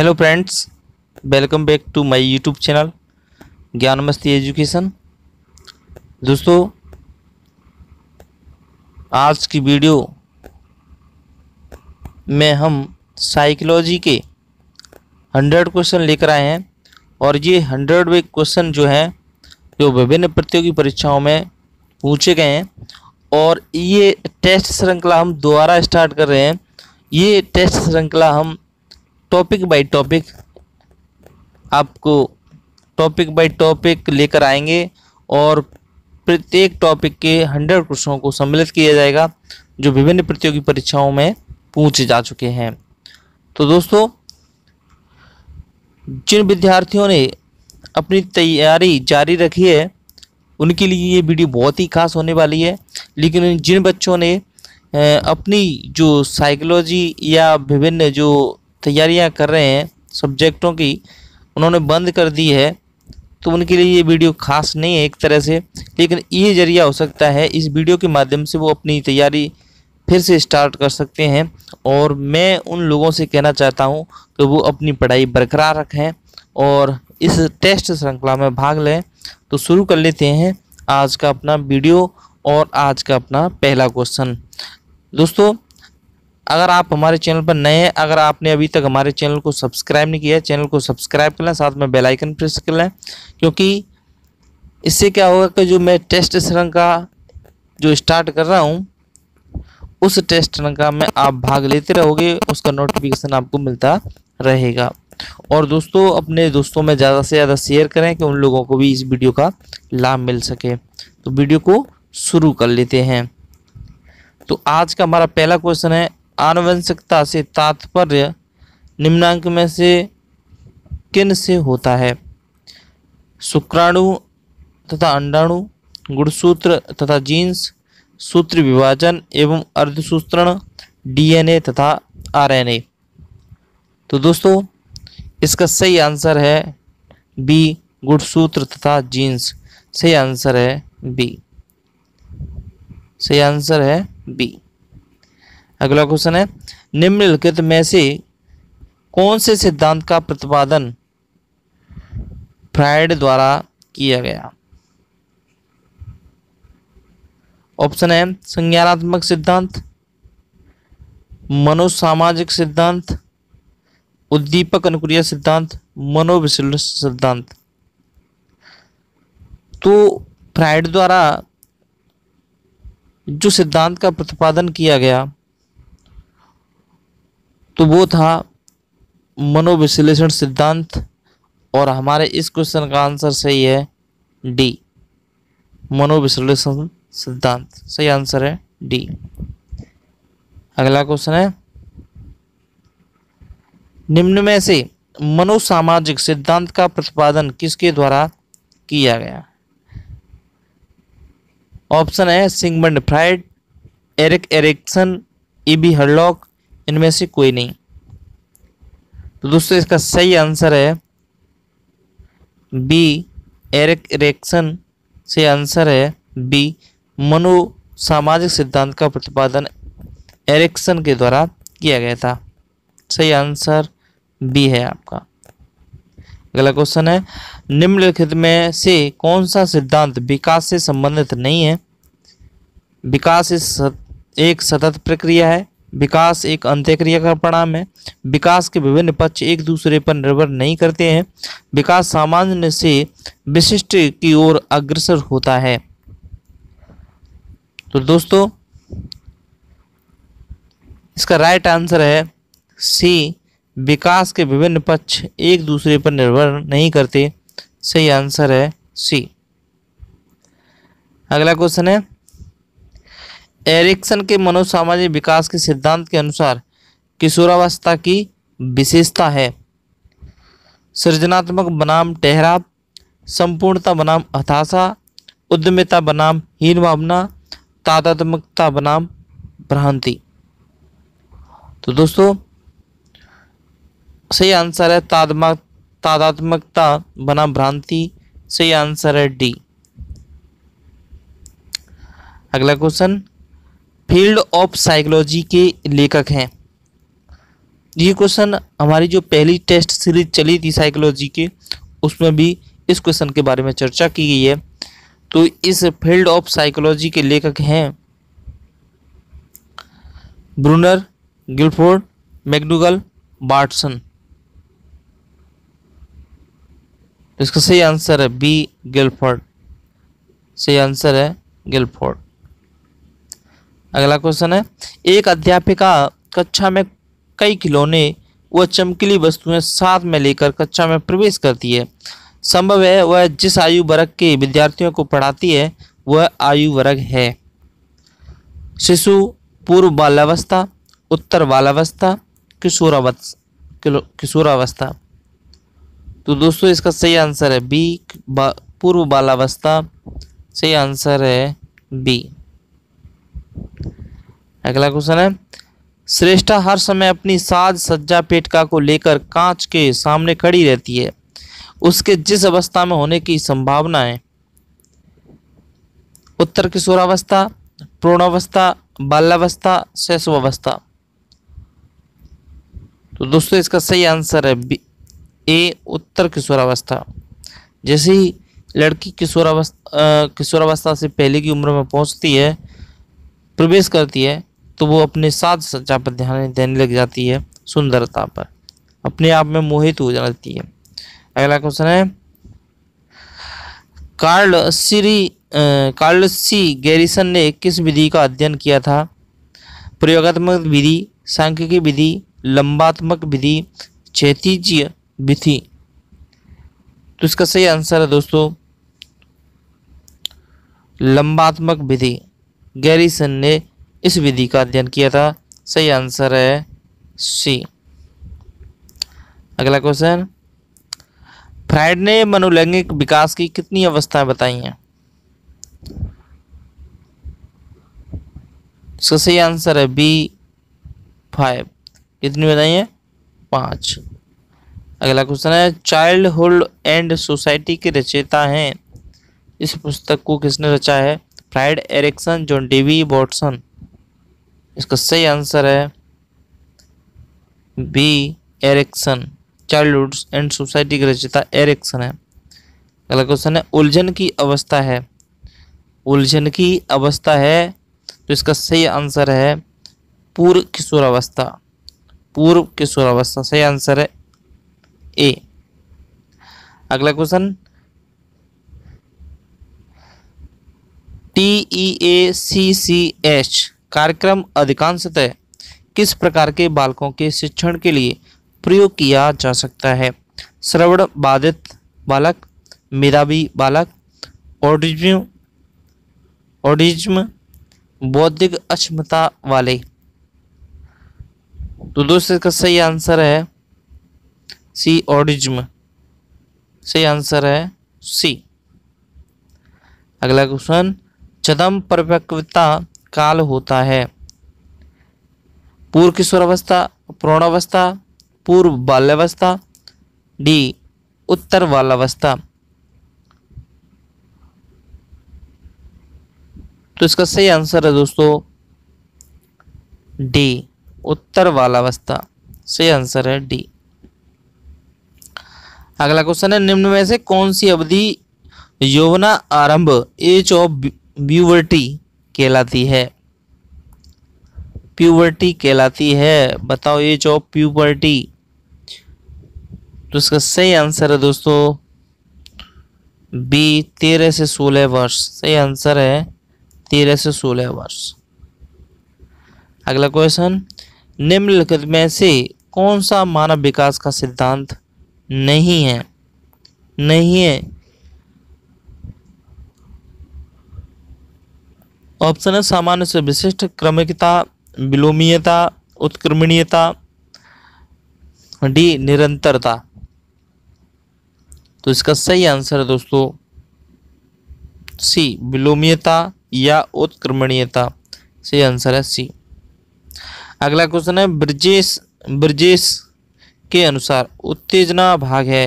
hello friends welcome back to my YouTube channel Gyan Masti education दोस्तों आज की वीडियो में हम साइकोलॉजी के हंड्रेड क्वेश्चन लेकर आए हैं और ये हंड्रेड वे क्वेश्चन जो हैं जो विभिन्न प्रतियोगी परीक्षाओं में पूछे गए हैं और ये टेस्ट श्रृंखला हम दोबारा स्टार्ट कर रहे हैं ये टेस्ट श्रृंखला हम टॉपिक बाय टॉपिक आपको टॉपिक बाय टॉपिक लेकर आएंगे और प्रत्येक टॉपिक के हंड्रेड क्वेश्चनों को सम्मिलित किया जाएगा जो विभिन्न प्रतियोगी परीक्षाओं में पूछे जा चुके हैं तो दोस्तों जिन विद्यार्थियों ने अपनी तैयारी जारी रखी है उनके लिए ये वीडियो बहुत ही खास होने वाली है लेकिन जिन बच्चों ने अपनी जो साइकोलॉजी या विभिन्न जो तैयारियां कर रहे हैं सब्जेक्टों की उन्होंने बंद कर दी है तो उनके लिए ये वीडियो खास नहीं है एक तरह से लेकिन ये जरिया हो सकता है इस वीडियो के माध्यम से वो अपनी तैयारी फिर से स्टार्ट कर सकते हैं और मैं उन लोगों से कहना चाहता हूँ कि वो अपनी पढ़ाई बरकरार रखें और इस टेस्ट श्रृंखला में भाग लें तो शुरू कर लेते हैं आज का अपना वीडियो और आज का अपना पहला क्वेश्चन दोस्तों अगर आप हमारे चैनल पर नए हैं अगर आपने अभी तक हमारे चैनल को सब्सक्राइब नहीं किया चैनल को सब्सक्राइब कर लें साथ में बेल आइकन प्रेस कर लें क्योंकि इससे क्या होगा कि जो मैं टेस्ट रंग का जो स्टार्ट कर रहा हूँ उस टेस्ट रन का में आप भाग लेते रहोगे उसका नोटिफिकेशन आपको मिलता रहेगा और दोस्तों अपने दोस्तों में ज़्यादा से ज़्यादा शेयर करें कि उन लोगों को भी इस वीडियो का लाभ मिल सके तो वीडियो को शुरू कर लेते हैं तो आज का हमारा पहला क्वेश्चन है आनुवंशिकता से तात्पर्य निम्नांक में से किन से होता है शुक्राणु तथा अंडाणु गुणसूत्र तथा जीन्स सूत्र विभाजन एवं अर्धसूत्रण डीएनए तथा आरएनए तो दोस्तों इसका सही आंसर है बी गुणसूत्र तथा जीन्स सही आंसर है बी सही आंसर है बी अगला क्वेश्चन है निम्नलिखित में से कौन से सिद्धांत का प्रतिपादन फ्राइड द्वारा किया गया ऑप्शन है संज्ञानात्मक सिद्धांत मनोसामाजिक सिद्धांत उद्दीपक अनुक्रिया सिद्धांत मनोविश्लेषण सिद्धांत तो फ्राइड द्वारा जो सिद्धांत का प्रतिपादन किया गया तो वो था मनोविश्लेषण सिद्धांत और हमारे इस क्वेश्चन का आंसर सही है डी मनोविश्लेषण सिद्धांत सही आंसर है डी अगला क्वेश्चन है निम्न में से मनोसामाजिक सिद्धांत का प्रतिपादन किसके द्वारा किया गया ऑप्शन है Sigmund Freud Erik Erikson E B Hurlock इनमें से कोई नहीं तो दोस्तों इसका सही आंसर है बी एरिक से आंसर है बी मनो सामाजिक सिद्धांत का प्रतिपादन एरिक्सन के द्वारा किया गया था सही आंसर बी है आपका अगला क्वेश्चन है निम्नलिखित में से कौन सा सिद्धांत विकास से संबंधित नहीं है विकास एक सतत प्रक्रिया है विकास एक अंत्यक्रिया का परिणाम है विकास के विभिन्न पक्ष एक दूसरे पर निर्भर नहीं करते हैं विकास सामान्य से विशिष्ट की ओर अग्रसर होता है तो दोस्तों इसका राइट आंसर है सी विकास के विभिन्न पक्ष एक दूसरे पर निर्भर नहीं करते सही आंसर है सी अगला क्वेश्चन है एरिक्सन के मनोसामाजिक विकास के सिद्धांत के अनुसार किशोरावस्था की विशेषता है सृजनात्मक बनाम टेहरा संपूर्णता बनाम हताशा उद्यमिता बनाम हीन भावना तादात्मकता बनाम भ्रांति तो दोस्तों सही आंसर है तादमा तादात्मकता बनाम भ्रांति सही आंसर है डी अगला क्वेश्चन फील्ड ऑफ साइकोलॉजी के लेखक हैं ये क्वेश्चन हमारी जो पहली टेस्ट सीरीज चली थी साइकोलॉजी के उसमें भी इस क्वेश्चन के बारे में चर्चा की गई है तो इस फील्ड ऑफ साइकोलॉजी के लेखक हैं ब्रूनर गिल्फोर्ड मैगडूगल बार्टसन इसका सही आंसर है बी गिलफोर्ड सही आंसर है गिल्फोर्ड अगला क्वेश्चन है एक अध्यापिका कक्षा में कई खिलौने व चमकीली वस्तुएं साथ में लेकर कक्षा में प्रवेश करती है संभव है वह जिस आयु वर्ग के विद्यार्थियों को पढ़ाती है वह आयु वर्ग है शिशु पूर्व बालावस्था उत्तर बालावस्था किशोरावस्था किशोरावस्था तो दोस्तों इसका सही आंसर है बी बा, पूर्व बालावस्था सही आंसर है बी अगला क्वेश्चन है श्रेष्ठा हर समय अपनी साज सज्जा पेटका को लेकर कांच के सामने खड़ी रहती है उसके जिस अवस्था में होने की संभावना है उत्तर किशोरावस्था प्रौणावस्था बाल्यावस्था शैशवावस्था तो दोस्तों इसका सही आंसर है बी ए उत्तर किशोरावस्था जैसे ही लड़की किशोरावस्था किशोरावस्था से पहले की उम्र में पहुंचती है प्रवेश करती है तो वो अपने साथ सच्चा पर ध्यान देने लग जाती है सुंदरता पर अपने आप में मोहित हो जाती है अगला क्वेश्चन है Karl C Karl C Garrison ने किस विधि का अध्ययन किया था प्रयोगात्मक विधि सांख्यिकी विधि लंबात्मक विधि क्षैतिज्य विधि तो इसका सही आंसर है दोस्तों लंबात्मक विधि गैरिसन ने इस विधि का अध्ययन किया था सही आंसर है सी अगला क्वेश्चन फ्राइड ने मनोलैंगिक विकास की कितनी अवस्थाएं बताई हैं इसका सही आंसर है बी फाइव कितनी बताई है पाँच अगला क्वेश्चन है चाइल्ड हुड एंड सोसाइटी के रचयिता हैं इस पुस्तक को किसने रचा है Freud Erikson John Dewey Watson इसका सही आंसर है B Erikson childhood and society की रचिता एरिक्सन है अगला क्वेश्चन है उलझन की अवस्था है उलझन की अवस्था है तो इसका सही आंसर है पूर्व किशोरावस्था पूर्व किशोरावस्था सही आंसर है ए अगला question T E A C C H कार्यक्रम अधिकांशतः किस प्रकार के बालकों के शिक्षण के लिए प्रयोग किया जा सकता है श्रवण बाधित बालक मेधावी बालक ऑडिज्म ऑडिज्म बौद्धिक अक्षमता वाले तो दोस्तों इसका सही आंसर है सी ऑडिज्म सही आंसर है सी अगला क्वेश्चन चदम परिपक्वता काल होता है पूर्व किशोरावस्था प्रौढ़ावस्था पूर्व बाल्यावस्था डी उत्तर अवस्था तो इसका सही आंसर है दोस्तों डी उत्तर बालावस्था सही आंसर है डी अगला क्वेश्चन है निम्न में से कौन सी अवधि यौवना आरंभ एज ऑफ ब्यूवर्टी कहलाती है प्यूबर्टी कहलाती है बताओ ये जो प्यूबर्टी तो इसका सही आंसर है दोस्तों बी तेरह से सोलह वर्ष सही आंसर है तेरह से सोलह वर्ष अगला क्वेश्चन निम्नलिखित में से कौन सा मानव विकास का सिद्धांत नहीं है नहीं है ऑप्शन है सामान्य से विशिष्ट क्रमिकता विलोमीयता उत्क्रमणीयता डी निरंतरता तो इसका सही आंसर है दोस्तों सी विलोमीयता या उत्क्रमणीयता सही आंसर है सी अगला क्वेश्चन है ब्रजेश ब्रजेश के अनुसार उत्तेजना भाग है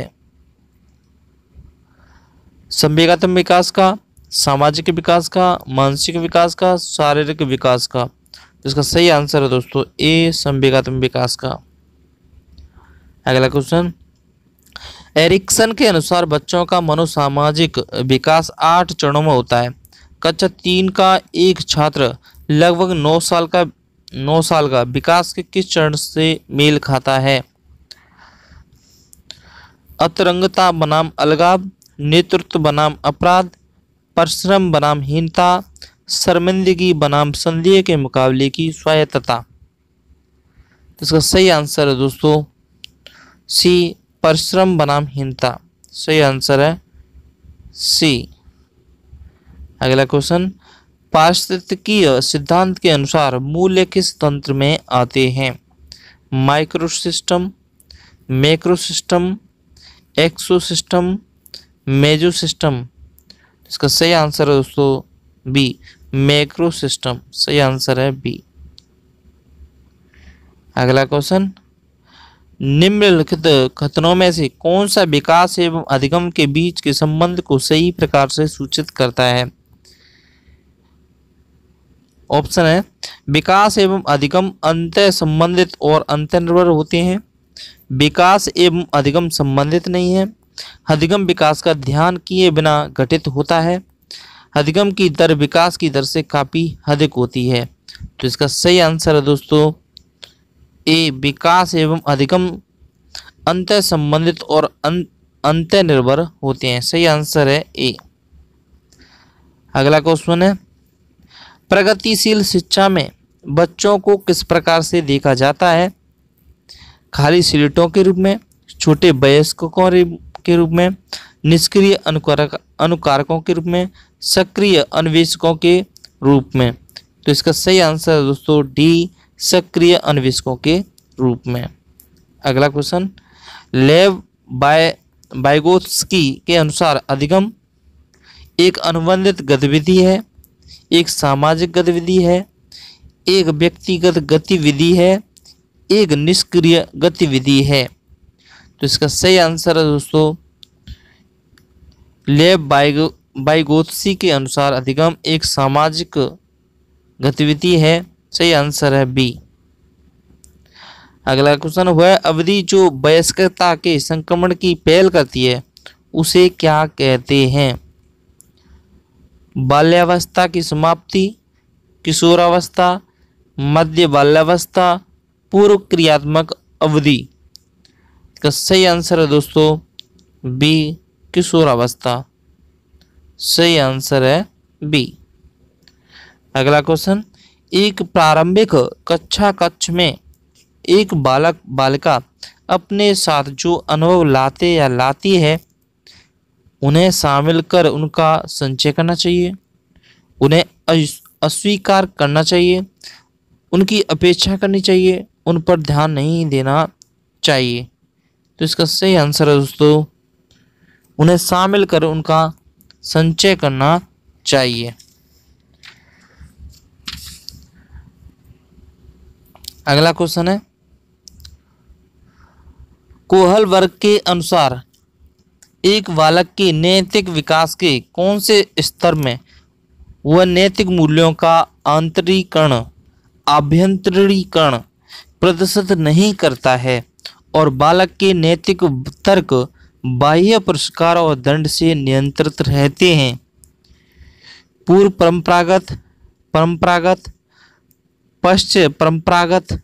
संवेगात्मक विकास का सामाजिक विकास का मानसिक विकास का शारीरिक विकास का इसका सही आंसर है दोस्तों ए संवेगात्मक विकास का अगला क्वेश्चन एरिक्सन के अनुसार बच्चों का मनोसामाजिक विकास आठ चरणों में होता है कक्षा तीन का एक छात्र लगभग नौ साल का नौ साल का विकास के किस चरण से मेल खाता है अतरंगता बनाम अलगाव नेतृत्व बनाम अपराध परिश्रम बनाम हीनता शर्मिंदगी बनाम संदेह के मुकाबले की स्वायत्तता तो इसका सही आंसर है दोस्तों सी परिश्रम बनाम हीनता सही आंसर है सी अगला क्वेश्चन पारिस्थितिकीय सिद्धांत के अनुसार मूल्य किस तंत्र में आते हैं micro system macro system exo system meso system इसका सही आंसर है दोस्तों बी मैक्रो सिस्टम सही आंसर है बी अगला क्वेश्चन निम्नलिखित खतनों में से कौन सा विकास एवं अधिगम के बीच के संबंध को सही प्रकार से सूचित करता है ऑप्शन है विकास एवं अधिगम अंत संबंधित और अंतर्निर्भर होते हैं विकास एवं अधिगम संबंधित नहीं है हदगम विकास का ध्यान किए बिना घटित होता है हदगम की दर विकास की दर से काफ़ी अधिक होती है तो इसका सही आंसर है दोस्तों ए विकास एवं अधिगम अंत संबंधित और अं-, अंत निर्भर होते हैं सही आंसर है ए अगला क्वेश्चन है प्रगतिशील शिक्षा में बच्चों को किस प्रकार से देखा जाता है खाली स्लेटों के रूप में छोटे वयस्कों के रूप में निष्क्रिय अनुकारक अनुकारकों के रूप में सक्रिय अन्वेषकों के रूप में तो इसका सही आंसर है दोस्तों डी सक्रिय अन्वेषकों के रूप में अगला क्वेश्चन लेव बाय बाइगोत्स्की के अनुसार अधिगम एक अनुबंधित गतिविधि है एक सामाजिक गतिविधि है एक व्यक्तिगत गतिविधि है एक निष्क्रिय गतिविधि है तो इसका सही आंसर है दोस्तों लेब बाइगो बाइगोत्सी के अनुसार अधिगम एक सामाजिक गतिविधि है सही आंसर है बी अगला क्वेश्चन हुआ है अवधि जो वयस्कता के संक्रमण की पहल करती है उसे क्या कहते हैं बाल्यावस्था की समाप्ति किशोरावस्था मध्य बाल्यावस्था पूर्व क्रियात्मक अवधि इसका सही आंसर है दोस्तों बी किशोर अवस्था सही आंसर है बी अगला क्वेश्चन एक प्रारंभिक कक्षा कक्ष में एक बालक बालिका अपने साथ जो अनुभव लाते या लाती है उन्हें शामिल कर उनका संचय करना चाहिए उन्हें अस्वीकार करना चाहिए उनकी अपेक्षा करनी चाहिए उन पर ध्यान नहीं देना चाहिए तो इसका सही आंसर है दोस्तों उन्हें शामिल कर उनका संचय करना चाहिए अगला क्वेश्चन है कोहल वर्ग के अनुसार एक बालक के नैतिक विकास के कौन से स्तर में वह नैतिक मूल्यों का आंतरिकरण आभ्यंतरीकरण प्रदर्शित नहीं करता है और बालक के नैतिक तर्क बाह्य पुरस्कार और दंड से नियंत्रित रहते हैं पूर्व परंपरागत परंपरागत पश्चिम परंपरागत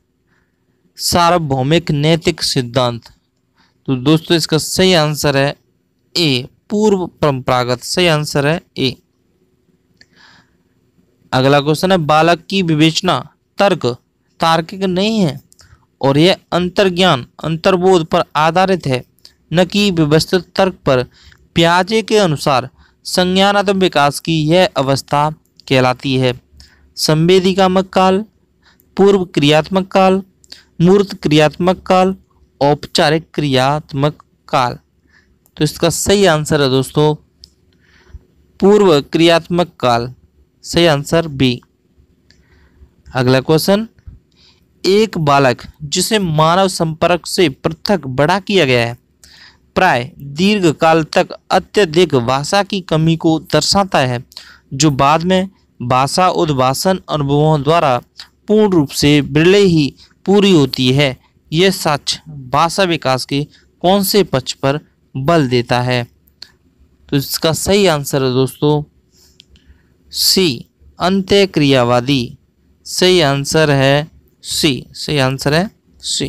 सार्वभौमिक नैतिक सिद्धांत तो दोस्तों इसका सही आंसर है ए पूर्व परंपरागत सही आंसर है ए अगला क्वेश्चन है बालक की विवेचना तर्क तार्किक नहीं है और यह अंतर्ज्ञान अंतर्बोध पर आधारित है न कि व्यवस्थित तर्क पर प्याजे के अनुसार संज्ञानात्मक विकास की यह अवस्था कहलाती है संवेदिकामक काल पूर्व क्रियात्मक काल मूर्त क्रियात्मक काल औपचारिक क्रियात्मक काल तो इसका सही आंसर है दोस्तों पूर्व क्रियात्मक काल सही आंसर बी अगला क्वेश्चन एक बालक जिसे मानव संपर्क से पृथक बड़ा किया गया है प्राय दीर्घ काल तक अत्यधिक भाषा की कमी को दर्शाता है जो बाद में भाषा उद्भाषण अनुभवों द्वारा पूर्ण रूप से बिरले ही पूरी होती है यह सच भाषा विकास के कौन से पक्ष पर बल देता है तो इसका सही आंसर है दोस्तों सी अंत्य क्रियावादी सही आंसर है सी सही आंसर है सी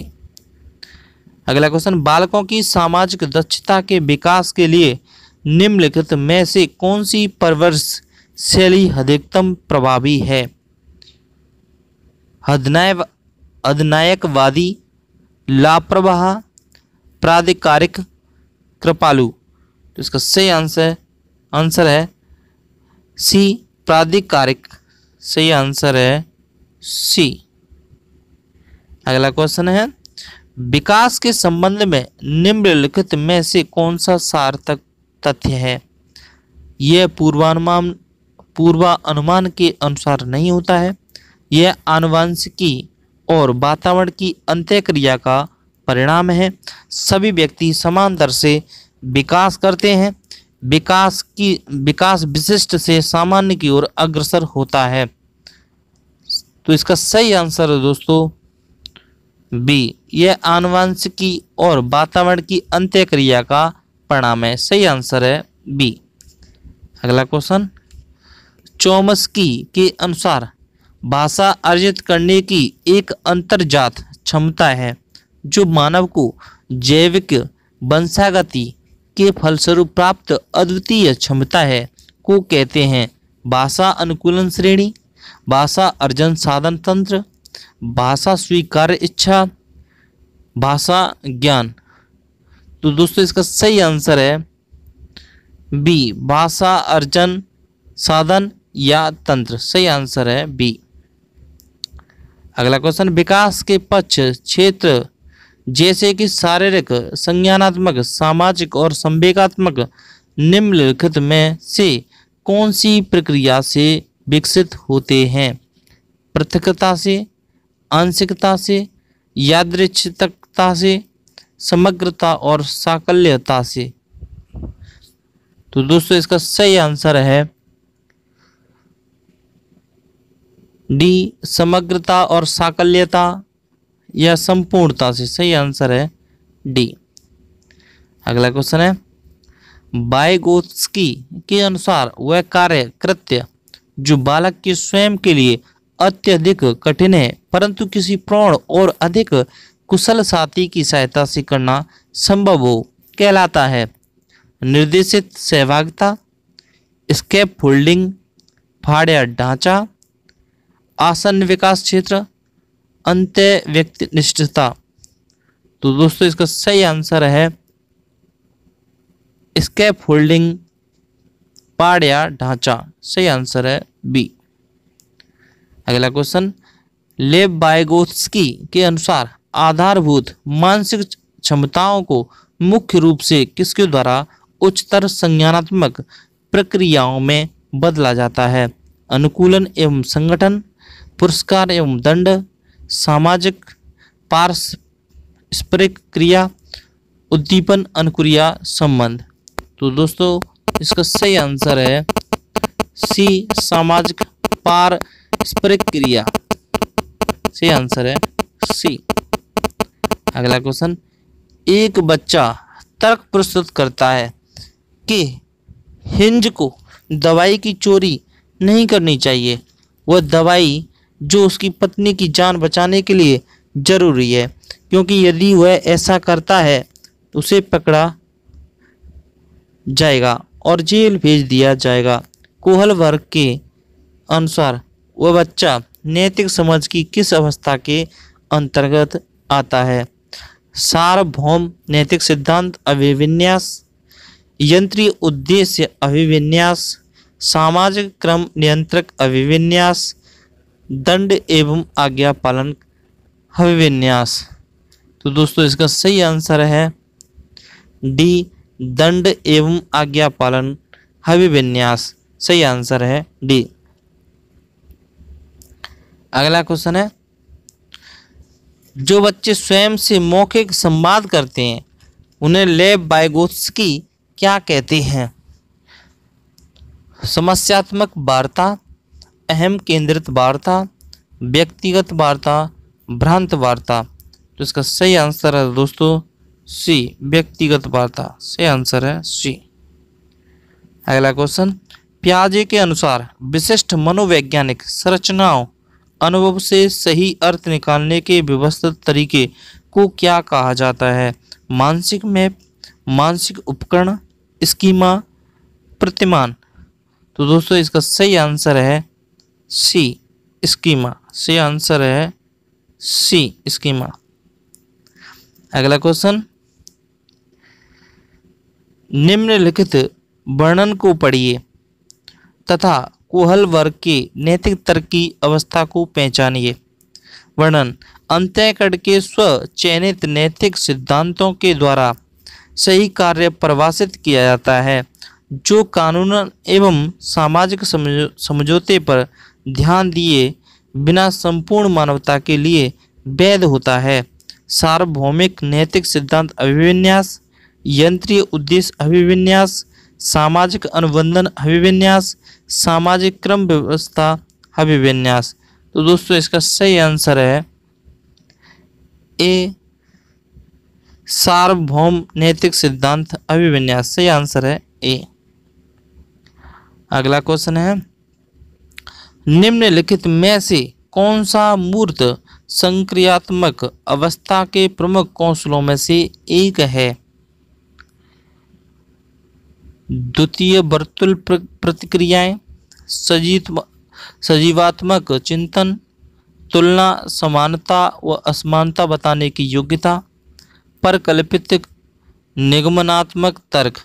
अगला क्वेश्चन बालकों की सामाजिक दक्षता के विकास के लिए निम्नलिखित में से कौन सी परवर्ष शैली अधिकतम प्रभावी है अधिनायकवादी लापरवाह प्राधिकारिक कृपालु तो इसका सही आंसर आंसर है सी प्राधिकारिक सही आंसर है सी अगला क्वेश्चन है विकास के संबंध में निम्नलिखित में से कौन सा सार्थक तथ्य है यह पूर्वानुमान पूर्वानुमान के अनुसार नहीं होता है यह आनुवंशिकी और वातावरण की अंत्यक्रिया का परिणाम है सभी व्यक्ति समान दर से विकास करते हैं विकास की विकास विशिष्ट से सामान्य की ओर अग्रसर होता है तो इसका सही आंसर है दोस्तों बी यह आनुवंशिकी और वातावरण की अंत्यक्रिया का परिणाम है सही आंसर है बी अगला क्वेश्चन चौमस्की के अनुसार भाषा अर्जित करने की एक अंतर्जात क्षमता है जो मानव को जैविक वंशागति के फलस्वरूप प्राप्त अद्वितीय क्षमता है को कहते हैं भाषा अनुकूलन श्रेणी भाषा अर्जन साधन तंत्र भाषा स्वीकार इच्छा भाषा ज्ञान तो दोस्तों इसका सही आंसर है बी भाषा अर्जन साधन या तंत्र सही आंसर है बी अगला क्वेश्चन विकास के पक्ष क्षेत्र जैसे कि शारीरिक संज्ञानात्मक सामाजिक और संवेगात्मक निम्नलिखित में से कौन सी प्रक्रिया से विकसित होते हैं पृथकता से आंशिकता से यादृक्षता से समग्रता और साकल्यता से तो दोस्तों इसका सही आंसर है डी समग्रता और साकल्यता या संपूर्णता से सही आंसर है डी अगला क्वेश्चन है बायगोत्स्की के अनुसार वह कार्य कृत्य जो बालक के स्वयं के लिए अत्यधिक कठिन है परंतु किसी प्रौण और अधिक कुशल साथी की सहायता से करना संभव हो कहलाता है निर्देशित सहभागिता स्केप होल्डिंग फाड़िया ढांचा आसन विकास क्षेत्र अंत्य व्यक्ति निष्ठता तो दोस्तों इसका सही आंसर है स्केप होल्डिंग पाड़ या ढांचा सही आंसर है बी अगला क्वेश्चन लेब बायोस्की के अनुसार आधारभूत मानसिक क्षमताओं को मुख्य रूप से किसके द्वारा उच्चतर संज्ञानात्मक प्रक्रियाओं में बदला जाता है अनुकूलन एवं संगठन पुरस्कार एवं दंड सामाजिक पारस्परिक क्रिया उद्दीपन अनुक्रिया संबंध तो दोस्तों इसका सही आंसर है सी सामाजिक पार क्रिया सही आंसर है सी अगला क्वेश्चन एक बच्चा तर्क प्रस्तुत करता है कि हिंज को दवाई की चोरी नहीं करनी चाहिए वह दवाई जो उसकी पत्नी की जान बचाने के लिए जरूरी है क्योंकि यदि वह ऐसा करता है तो उसे पकड़ा जाएगा और जेल भेज दिया जाएगा कोहल वर्ग के अनुसार वह बच्चा नैतिक समझ की किस अवस्था के अंतर्गत आता है सार्वभौम नैतिक सिद्धांत अभिविन्यास यंत्री उद्देश्य अभिविन्यास सामाजिक क्रम नियंत्रक अभिविन्यास दंड एवं आज्ञा पालन अभिविन्यास तो दोस्तों इसका सही आंसर है डी दंड एवं आज्ञा पालन अभिविन्यास सही आंसर है डी अगला क्वेश्चन है जो बच्चे स्वयं से मौखिक संवाद करते हैं उन्हें लेब बायगोत्स्की क्या कहते हैं समस्यात्मक वार्ता अहम केंद्रित वार्ता व्यक्तिगत वार्ता भ्रांत वार्ता तो इसका सही आंसर है दोस्तों सी व्यक्तिगत वार्ता सही आंसर है सी अगला क्वेश्चन प्याजे के अनुसार विशिष्ट मनोवैज्ञानिक संरचनाओं अनुभव से सही अर्थ निकालने के व्यवस्थित तरीके को क्या कहा जाता है मानसिक मैप मानसिक उपकरण स्कीमा प्रतिमान तो दोस्तों इसका सही आंसर है सी स्कीमा सही आंसर है सी स्कीमा अगला क्वेश्चन निम्नलिखित वर्णन को पढ़िए तथा कुहल वर्ग के नैतिक तर्क की अवस्था को पहचानिए वर्णन अंत्यकड़ के स्वचयनित नैतिक सिद्धांतों के द्वारा सही कार्य प्रवासित किया जाता है जो कानून एवं सामाजिक समझौते पर ध्यान दिए बिना संपूर्ण मानवता के लिए वैध होता है सार्वभौमिक नैतिक सिद्धांत अभिविन्यास यंत्रीय उद्देश्य अभिविन्यास सामाजिक अनुबंधन अभिविन्यास सामाजिक क्रम व्यवस्था अभिविन्यास तो दोस्तों इसका सही आंसर है ए सार्वभौम नैतिक सिद्धांत अभिविन्यास सही आंसर है ए अगला क्वेश्चन है निम्नलिखित में से कौन सा मूर्त संक्रियात्मक अवस्था के प्रमुख कौशलों में से एक है द्वितीय वर्तुल प्रतिक्रियाएं सजीव सजीवात्मक चिंतन तुलना समानता व असमानता बताने की योग्यता परकल्पित निगमनात्मक तर्क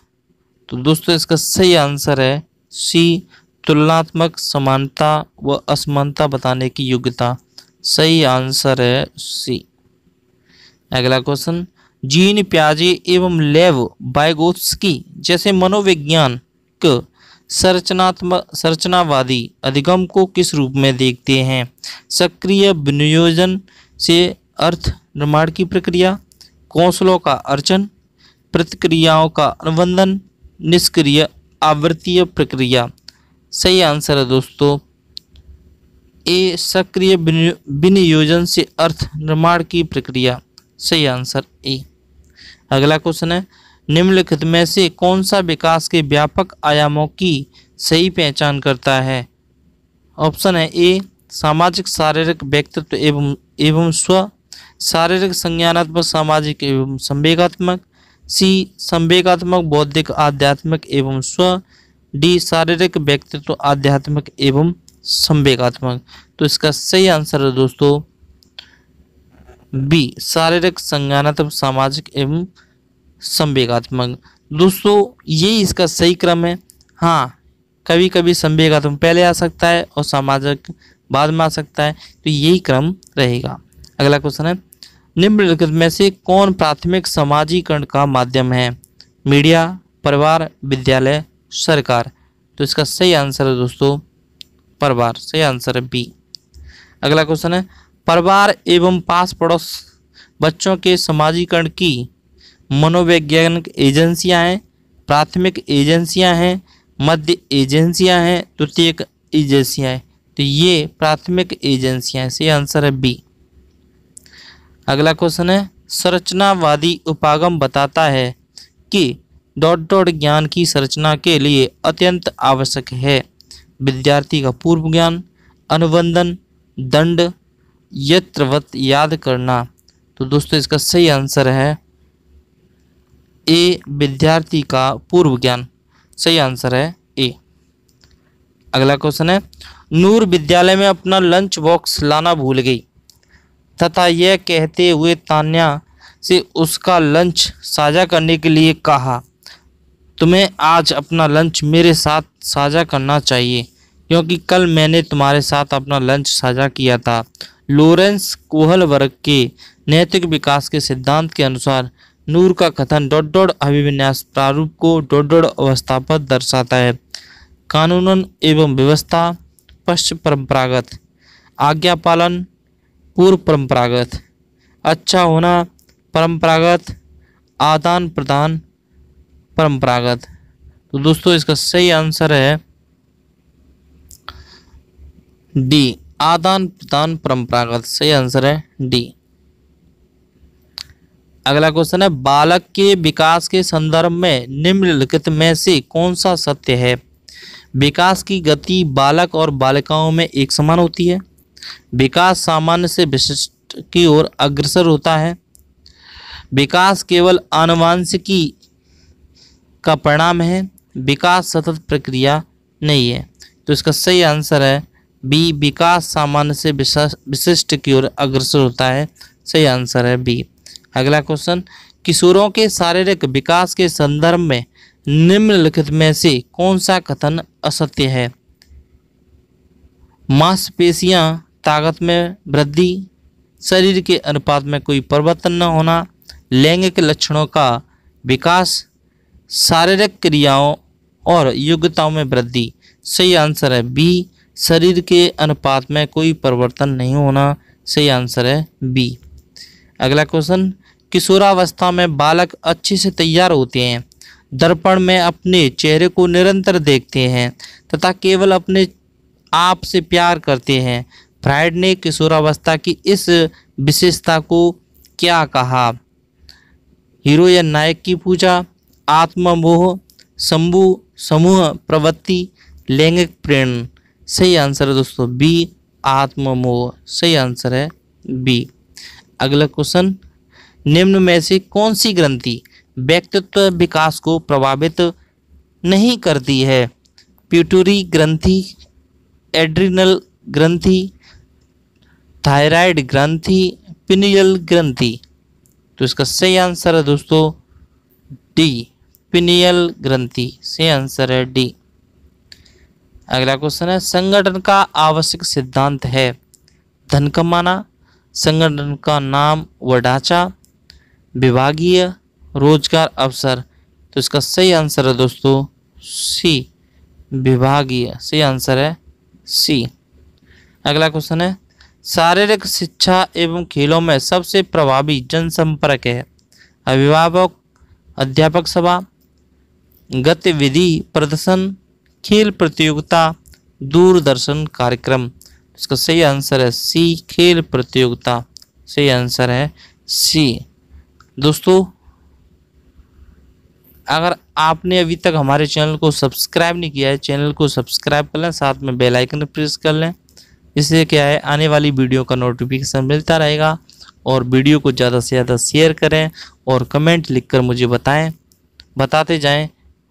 तो दोस्तों इसका सही आंसर है सी तुलनात्मक समानता व असमानता बताने की योग्यता सही आंसर है सी अगला क्वेश्चन जीन प्याजे एवं लेव बायगोत्स्की जैसे मनोविज्ञान क संरचनात्मक संरचनावादी अधिगम को किस रूप में देखते हैं सक्रिय विनियोजन से अर्थ निर्माण की प्रक्रिया कौशलों का अर्चन प्रतिक्रियाओं का अनुबंधन निष्क्रिय आवृत्तीय प्रक्रिया सही आंसर है दोस्तों ए सक्रिय विनियोजन से अर्थ निर्माण की प्रक्रिया सही आंसर ए अगला क्वेश्चन है निम्नलिखित में से कौन सा विकास के व्यापक आयामों की सही पहचान करता है ऑप्शन है ए सामाजिक शारीरिक व्यक्तित्व एवं एवं स्व शारीरिक संज्ञानात्मक सामाजिक एवं संवेगात्मक सी संवेगात्मक बौद्धिक आध्यात्मिक एवं स्व डी शारीरिक व्यक्तित्व आध्यात्मिक एवं संवेगात्मक तो इसका सही आंसर है दोस्तों बी शारीरिक संज्ञानात्मक सामाजिक एवं संवेगात्मक दोस्तों ये इसका सही क्रम है हाँ कभी कभी संवेगात्मक पहले आ सकता है और सामाजिक बाद में आ सकता है तो यही क्रम रहेगा अगला क्वेश्चन है निम्नलिखित में से कौन प्राथमिक समाजीकरण का माध्यम है मीडिया परिवार विद्यालय सरकार तो इसका सही आंसर है दोस्तों परिवार सही आंसर है बी अगला क्वेश्चन है परिवार एवं पास पड़ोस बच्चों के समाजीकरण की मनोवैज्ञानिक एजेंसियां हैं प्राथमिक एजेंसियां हैं मध्य एजेंसियां हैं तृतीय एजेंसियां हैं तो ये प्राथमिक एजेंसियां हैं से आंसर है बी अगला क्वेश्चन है संरचनावादी उपागम बताता है कि डॉट डॉट ज्ञान की संरचना के लिए अत्यंत आवश्यक है विद्यार्थी का पूर्व ज्ञान अनुबंधन दंड यत्रवत याद करना तो दोस्तों इसका सही आंसर है ए विद्यार्थी का पूर्व ज्ञान सही आंसर है ए अगला क्वेश्चन है नूर विद्यालय में अपना लंच बॉक्स लाना भूल गई तथा यह कहते हुए तान्या से उसका लंच साझा करने के लिए कहा तुम्हें आज अपना लंच मेरे साथ साझा करना चाहिए क्योंकि कल मैंने तुम्हारे साथ अपना लंच साझा किया था लोरेंस कोहलवर्ग के नैतिक विकास के सिद्धांत के अनुसार नूर का कथन डॉट डॉट अभिविन्यास प्रारूप को डॉट डॉट अवस्था पर दर्शाता है कानूनन एवं व्यवस्था पश्च परंपरागत आज्ञा पालन पूर्व परंपरागत अच्छा होना परंपरागत आदान प्रदान परंपरागत तो दोस्तों इसका सही आंसर है डी आदान प्रदान परंपरागत सही आंसर है डी अगला क्वेश्चन है बालक के विकास के संदर्भ में निम्नलिखित में से कौन सा सत्य है विकास की गति बालक और बालिकाओं में एक समान होती है विकास सामान्य से विशिष्ट की ओर अग्रसर होता है विकास केवल आनुवांशिकी का परिणाम है विकास सतत प्रक्रिया नहीं है तो इसका सही आंसर है बी विकास सामान्य से विशिष्ट की ओर अग्रसर होता है सही आंसर है बी अगला क्वेश्चन किशोरों के शारीरिक विकास के संदर्भ में निम्नलिखित में से कौन सा कथन असत्य है मांसपेशियां ताकत में वृद्धि शरीर के अनुपात में कोई परिवर्तन न होना लैंगिक लक्षणों का विकास शारीरिक क्रियाओं और योग्यताओं में वृद्धि सही आंसर है बी शरीर के अनुपात में कोई परिवर्तन नहीं होना सही आंसर है बी अगला क्वेश्चन किशोरावस्था में बालक अच्छे से तैयार होते हैं दर्पण में अपने चेहरे को निरंतर देखते हैं तथा केवल अपने आप से प्यार करते हैं फ्राइड ने किशोरावस्था की इस विशेषता को क्या कहा हीरो या नायक की पूजा आत्ममोह शंभु समूह प्रवृत्ति लैंगिक प्रेरणा सही आंसर है दोस्तों बी आत्ममोह सही आंसर है बी अगला क्वेश्चन निम्न में से कौन सी ग्रंथि व्यक्तित्व विकास को प्रभावित नहीं करती है प्यूटरी ग्रंथि एड्रिनल ग्रंथि थायराइड ग्रंथि पिनियल ग्रंथि तो इसका सही आंसर है दोस्तों डी पिनियल ग्रंथि सही आंसर है डी अगला क्वेश्चन है संगठन का आवश्यक सिद्धांत है धन कमाना संगठन का नाम व ढांचा विभागीय रोजगार अवसर तो इसका सही आंसर है दोस्तों सी विभागीय सही आंसर है सी अगला क्वेश्चन है शारीरिक शिक्षा एवं खेलों में सबसे प्रभावी जनसंपर्क है अभिभावक अध्यापक सभा गतिविधि प्रदर्शन खेल प्रतियोगिता दूरदर्शन कार्यक्रम इसका सही आंसर है सी खेल प्रतियोगिता सही आंसर है सी दोस्तों अगर आपने अभी तक हमारे चैनल को सब्सक्राइब नहीं किया है चैनल को सब्सक्राइब कर लें साथ में बेल आइकन प्रेस कर लें इससे क्या है आने वाली वीडियो का नोटिफिकेशन मिलता रहेगा और वीडियो को ज़्यादा से ज़्यादा शेयर करें और कमेंट लिखकर मुझे बताएं बताते जाएं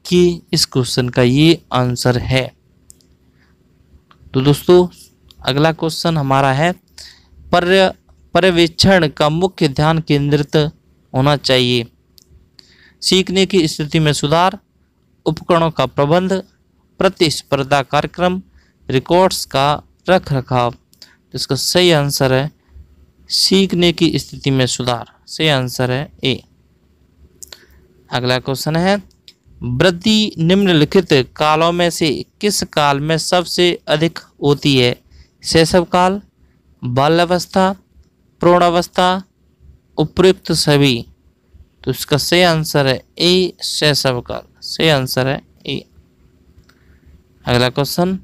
कि इस क्वेश्चन का ये आंसर है तो दोस्तों अगला क्वेश्चन हमारा है पर्य पर्यवेक्षण का मुख्य ध्यान केंद्रित होना चाहिए सीखने की स्थिति में सुधार उपकरणों का प्रबंध प्रतिस्पर्धा कार्यक्रम रिकॉर्ड्स का रख रखाव तो इसका सही आंसर है सीखने की स्थिति में सुधार सही आंसर है ए अगला क्वेश्चन है वृद्धि निम्नलिखित कालों में से किस काल में सबसे अधिक होती है शैशव काल बाल्यावस्था प्रौणावस्था उपयुक्त सभी तो इसका सही आंसर है ए शैशव काल सही आंसर है ए अगला क्वेश्चन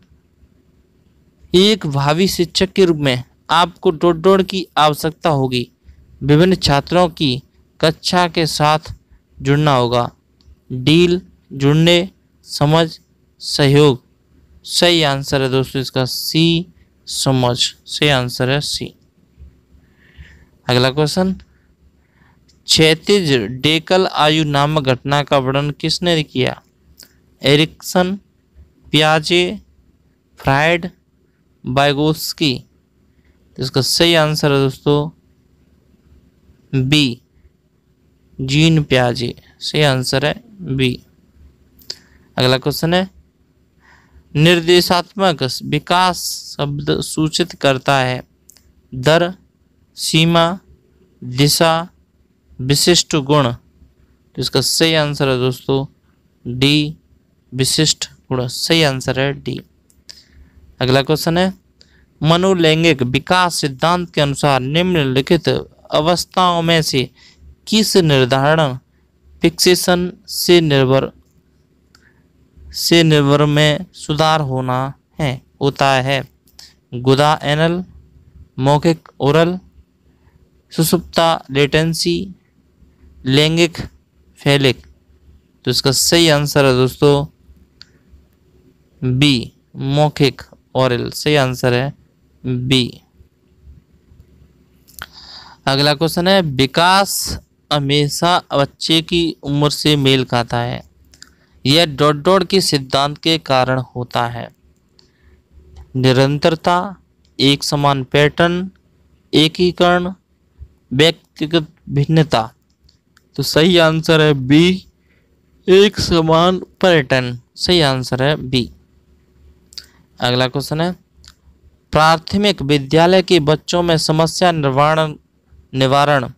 एक भावी शिक्षक के रूप में आपको डोड़ डोड़ की आवश्यकता होगी विभिन्न छात्रों की कक्षा के साथ जुड़ना होगा डील जुड़ने समझ सहयोग सही आंसर है दोस्तों इसका सी समझ सही आंसर है सी अगला क्वेश्चन क्षैतिज डेकल आयु नामक घटना का वर्णन किसने किया एरिक्सन प्याजे फ्राइड बायगोस्की तो इसका सही आंसर है दोस्तों बी जीन प्याजे सही आंसर है बी अगला क्वेश्चन है निर्देशात्मक विकास शब्द सूचित करता है दर सीमा दिशा विशिष्ट गुण तो इसका सही आंसर है दोस्तों डी विशिष्ट गुण सही आंसर है डी अगला क्वेश्चन है मनोलैंगिक विकास सिद्धांत के अनुसार निम्नलिखित अवस्थाओं में से किस निर्धारण फिक्सेशन से निर्भर से निर्भर में सुधार होना है होता है गुदा एनल मौखिक ओरल सुसुप्ता लेटेंसी लैंगिक फैलिक तो इसका सही आंसर है दोस्तों बी मौखिक औरल सही आंसर है बी अगला क्वेश्चन है विकास हमेशा बच्चे की उम्र से मेल खाता है यह डॉट डॉट के सिद्धांत के कारण होता है निरंतरता एक समान पैटर्न एकीकरण व्यक्तिगत भिन्नता तो सही आंसर है बी एक समान पर्यटन सही आंसर है बी अगला क्वेश्चन है प्राथमिक विद्यालय के बच्चों में समस्या निवारण निवारण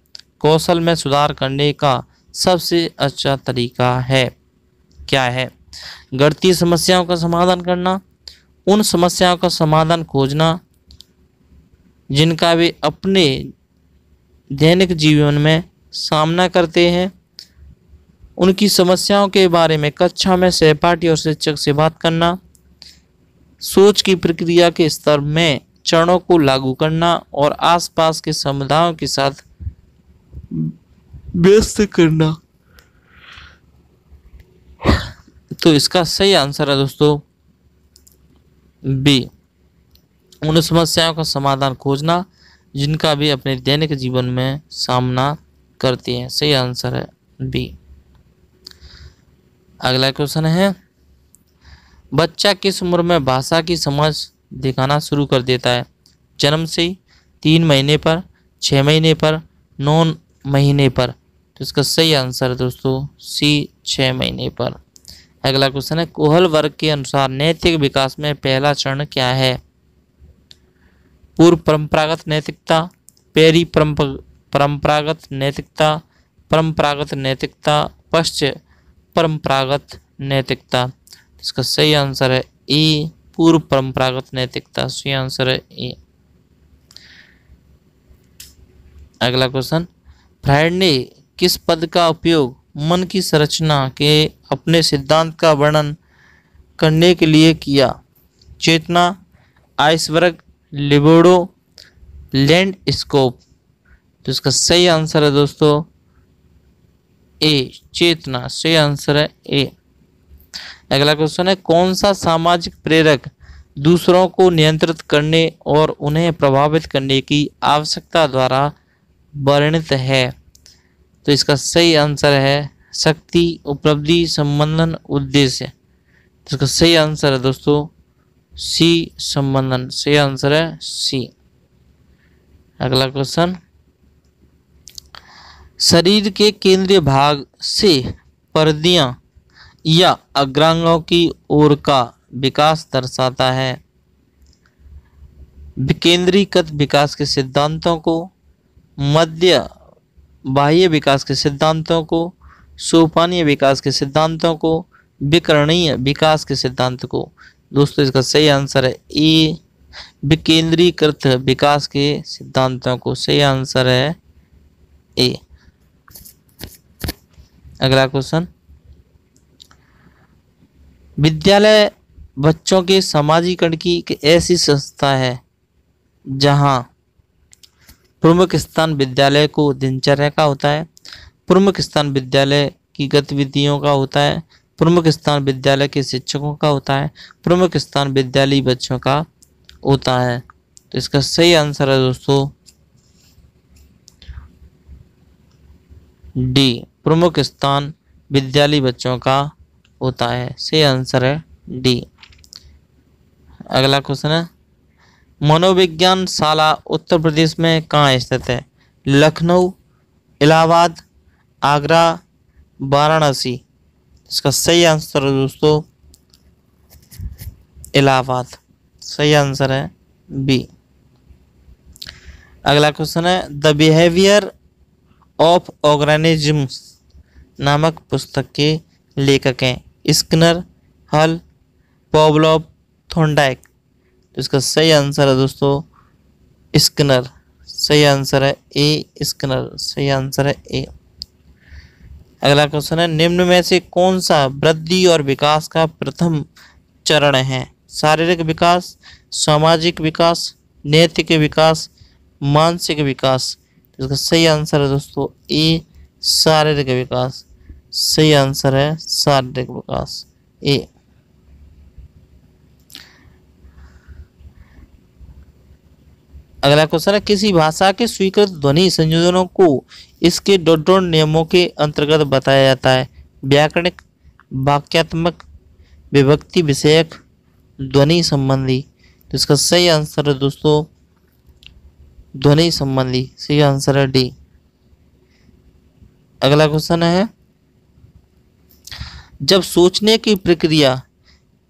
कौशल में सुधार करने का सबसे अच्छा तरीका है क्या है गढ़ती समस्याओं का समाधान करना उन समस्याओं का समाधान खोजना जिनका वे अपने दैनिक जीवन में सामना करते हैं उनकी समस्याओं के बारे में कक्षा में सहपाठी और शिक्षक से बात करना सोच की प्रक्रिया के स्तर में चरणों को लागू करना और आसपास के समुदायों के साथ व्यस्त करना तो इसका सही आंसर है दोस्तों बी उन समस्याओं का समाधान खोजना जिनका भी अपने दैनिक जीवन में सामना करती हैं सही आंसर है बी अगला क्वेश्चन है बच्चा किस उम्र में भाषा की समझ दिखाना शुरू कर देता है जन्म से तीन महीने पर छः महीने पर नौ महीने पर तो इसका सही आंसर है दोस्तों सी छः महीने पर अगला क्वेश्चन है कोहल वर्ग के अनुसार नैतिक विकास में पहला चरण क्या है पूर्व परंपरागत नैतिकता पेरी परंपरागत नैतिकता परंपरागत नैतिकता पश्च परंपरागत नैतिकता इसका सही आंसर है ए पूर्व परंपरागत नैतिकता सही आंसर है ए अगला क्वेश्चन ने किस पद का उपयोग मन की संरचना के अपने सिद्धांत का वर्णन करने के लिए किया चेतना आइसबर्ग लिबोडो लैंड स्कोप तो इसका सही आंसर है दोस्तों ए चेतना सही आंसर है ए अगला क्वेश्चन है कौन सा सामाजिक प्रेरक दूसरों को नियंत्रित करने और उन्हें प्रभावित करने की आवश्यकता द्वारा वर्णित है तो इसका सही आंसर है शक्ति उपलब्धि संबंधन उद्देश्य तो इसका सही आंसर है दोस्तों सी संबंधन सही आंसर है सी अगला क्वेश्चन शरीर के केंद्रीय भाग से पर्दियाँ या अग्रांगों की ओर का विकास दर्शाता है विकेंद्रीकृत विकास के सिद्धांतों को मध्य बाह्य विकास के सिद्धांतों को सोपानीय विकास के सिद्धांतों को विकरणीय विकास के सिद्धांत को दोस्तों इसका सही आंसर है ए विकेंद्रीकृत विकास के सिद्धांतों को सही आंसर है ए अगला क्वेश्चन विद्यालय बच्चों के समाजीकरण की एक ऐसी संस्था है जहां प्रमुख स्थान विद्यालय को दिनचर्या का होता है प्रमुख स्थान विद्यालय की गतिविधियों का होता है प्रमुख स्थान विद्यालय के शिक्षकों का होता है प्रमुख स्थान विद्यालय बच्चों का होता है तो इसका सही आंसर है दोस्तों डी प्रमुख स्थान विद्यालय बच्चों का होता है सही आंसर है डी अगला क्वेश्चन है मनोविज्ञान शाला उत्तर प्रदेश में कहाँ स्थित है लखनऊ इलाहाबाद आगरा वाराणसी इसका सही आंसर है दोस्तों इलाहाबाद सही आंसर है बी अगला क्वेश्चन है द बिहेवियर ऑफ ऑर्गेनिजम्स नामक पुस्तक के लेखक हैं स्किनर हल पॉबलॉब थोंडाइक तो इसका सही आंसर है दोस्तों स्कनर सही आंसर है ए स्कनर सही आंसर है ए अगला क्वेश्चन है निम्न में से कौन सा वृद्धि और विकास का प्रथम चरण है शारीरिक विकास सामाजिक विकास नैतिक विकास मानसिक विकास तो इसका सही आंसर है दोस्तों ए शारीरिक विकास सही आंसर है शारीरिक विकास ए अगला क्वेश्चन है किसी भाषा के स्वीकृत ध्वनि संयोजनों को इसके डॉट नियमों के अंतर्गत बताया जाता है व्याकरणिक वाक्यात्मक विभक्ति विषयक ध्वनि संबंधी तो इसका सही आंसर है दोस्तों ध्वनि संबंधी सही आंसर है डी अगला क्वेश्चन है जब सोचने की प्रक्रिया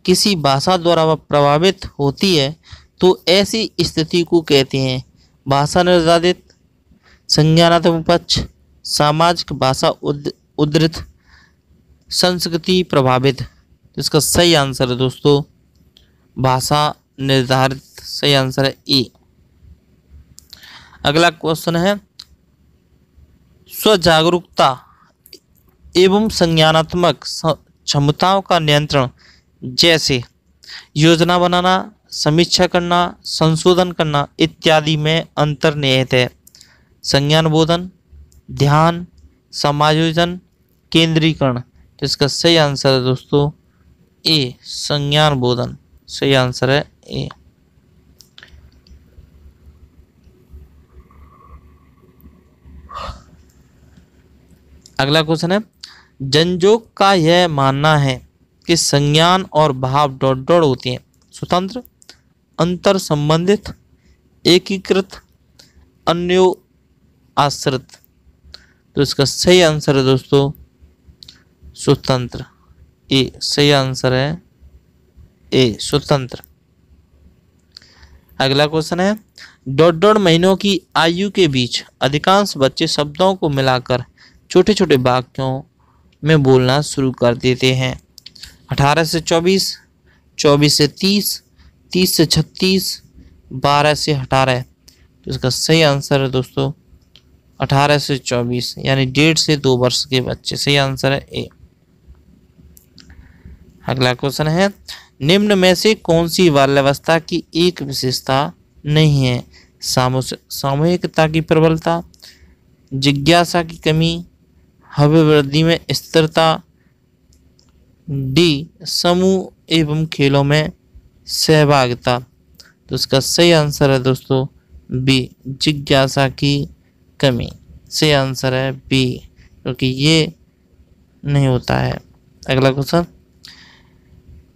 किसी भाषा द्वारा प्रभावित होती है तो ऐसी स्थिति को कहते हैं भाषा निर्धारित संज्ञानात्मक पक्ष सामाजिक भाषा उद, उद्धृत संस्कृति प्रभावित तो इसका सही आंसर है दोस्तों भाषा निर्धारित सही आंसर है ए अगला क्वेश्चन है स्वजागरूकता एवं संज्ञानात्मक क्षमताओं का नियंत्रण जैसे योजना बनाना समीक्षा करना संशोधन करना इत्यादि में अंतर्निहित है संज्ञान बोधन ध्यान समायोजन केंद्रीकरण तो इसका सही आंसर है दोस्तों ए संज्ञान बोधन सही आंसर है ए अगला क्वेश्चन है जनजोग का यह मानना है कि संज्ञान और भाव डॉट डॉट होती हैं स्वतंत्र अंतर संबंधित एकीकृत अन्यो आश्रित तो इसका सही आंसर है दोस्तों स्वतंत्र ए सही आंसर है ए स्वतंत्र अगला क्वेश्चन है डॉट डॉट महीनों की आयु के बीच अधिकांश बच्चे शब्दों को मिलाकर छोटे छोटे वाक्यों में बोलना शुरू कर देते हैं अठारह से चौबीस चौबीस से तीस तीस से छत्तीस बारह से अठारह तो इसका सही आंसर है दोस्तों अठारह से चौबीस यानी डेढ़ से दो वर्ष के बच्चे सही आंसर है ए अगला क्वेश्चन है निम्न में से कौन सी बाल्यावस्था की एक विशेषता नहीं है सामूहिकता की प्रबलता जिज्ञासा की कमी हव्य वृद्धि में स्थिरता डी समूह एवं खेलों में सहभागिता तो इसका सही आंसर है दोस्तों बी जिज्ञासा की कमी सही आंसर है बी क्योंकि ये नहीं होता है अगला क्वेश्चन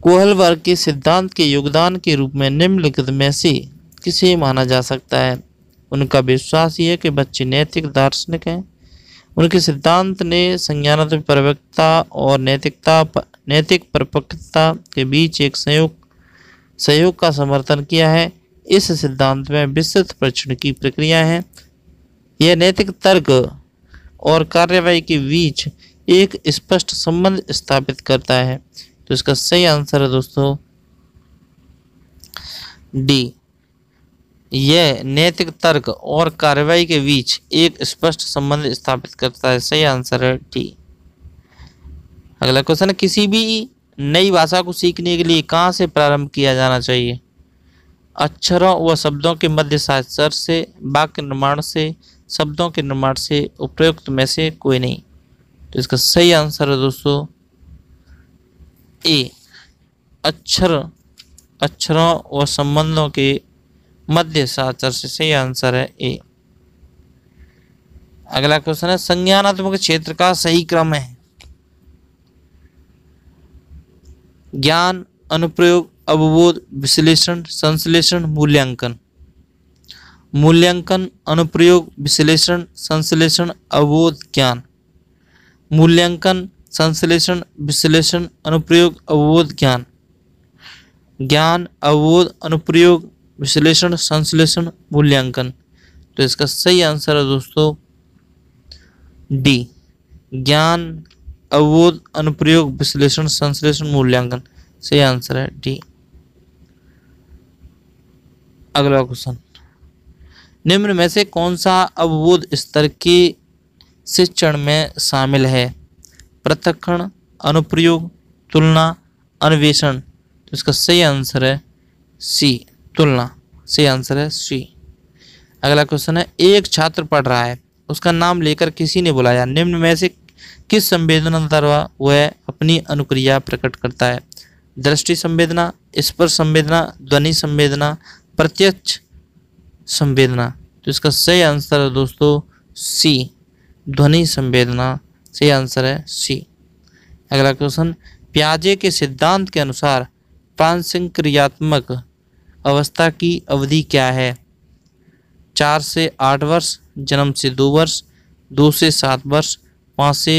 कोहल वर्ग के सिद्धांत के योगदान के रूप में निम्नलिखित में से किसे माना जा सकता है उनका विश्वास ये है कि बच्चे नैतिक दार्शनिक हैं उनके सिद्धांत ने संज्ञानात्मक परिवक्ता और नैतिकता नैतिक परिपक्वता के बीच एक संयुक्त सहयोग का समर्थन किया है इस सिद्धांत में विस्तृत परीक्षण की प्रक्रिया है यह नैतिक तर्क और कार्यवाही के बीच एक स्पष्ट संबंध स्थापित करता है तो इसका सही आंसर है दोस्तों डी यह नैतिक तर्क और कार्रवाई के बीच एक स्पष्ट संबंध स्थापित करता है सही आंसर है टी अगला क्वेश्चन किसी भी नई भाषा को सीखने के लिए कहाँ से प्रारंभ किया जाना चाहिए अक्षरों व शब्दों के मध्य साक्षर से वाक्य निर्माण से शब्दों के निर्माण से उपयुक्त में से कोई नहीं तो इसका सही आंसर है दोस्तों ए अक्षर अक्षरों व संबंधों के मध्य साक्षर से सही आंसर है ए अगला क्वेश्चन है संज्ञानात्मक क्षेत्र का सही क्रम है ज्ञान अनुप्रयोग अवबोध विश्लेषण संश्लेषण मूल्यांकन मूल्यांकन अनुप्रयोग विश्लेषण संश्लेषण अवबोध ज्ञान मूल्यांकन संश्लेषण विश्लेषण अनुप्रयोग अवबोध ज्ञान ज्ञान अवबोध अनुप्रयोग विश्लेषण संश्लेषण मूल्यांकन तो इसका सही आंसर है दोस्तों डी ज्ञान अवबोध अनुप्रयोग विश्लेषण संश्लेषण मूल्यांकन सही आंसर है डी अगला क्वेश्चन निम्न में से कौन सा अवबोध स्तर के शिक्षण में शामिल है प्रत्यक्षण अनुप्रयोग तुलना अन्वेषण तो इसका सही आंसर है सी तुलना सही आंसर है सी अगला क्वेश्चन है एक छात्र पढ़ रहा है उसका नाम लेकर किसी ने बुलाया निम्न में से किस संवेदना द्वारा वह अपनी अनुक्रिया प्रकट करता है दृष्टि संवेदना स्पर्श संवेदना ध्वनि संवेदना प्रत्यक्ष संवेदना तो इसका सही आंसर है दोस्तों सी ध्वनि संवेदना सही आंसर है सी अगला क्वेश्चन प्याजे के सिद्धांत के अनुसार पांसिंग अवस्था की अवधि क्या है चार से आठ वर्ष जन्म से दो वर्ष दो से सात वर्ष पाँच से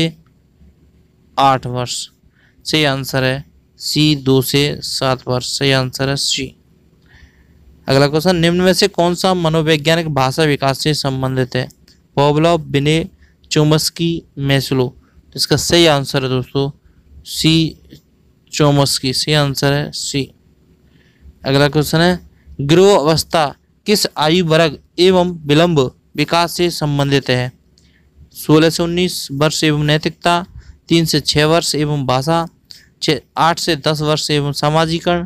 आठ वर्ष सही आंसर है सी दो से सात वर्ष सही आंसर है सी अगला क्वेश्चन निम्न में से कौन सा मनोवैज्ञानिक भाषा विकास से संबंधित है पोबलॉव बिने चोमस्की मैसलो तो इसका सही आंसर है दोस्तों सी चोमस्की सही आंसर है सी अगला क्वेश्चन है गृह अवस्था किस आयु वर्ग एवं विलंब विकास से संबंधित है सोलह से उन्नीस वर्ष एवं नैतिकता तीन से छः वर्ष एवं भाषा छः आठ से दस वर्ष एवं सामाजिकरण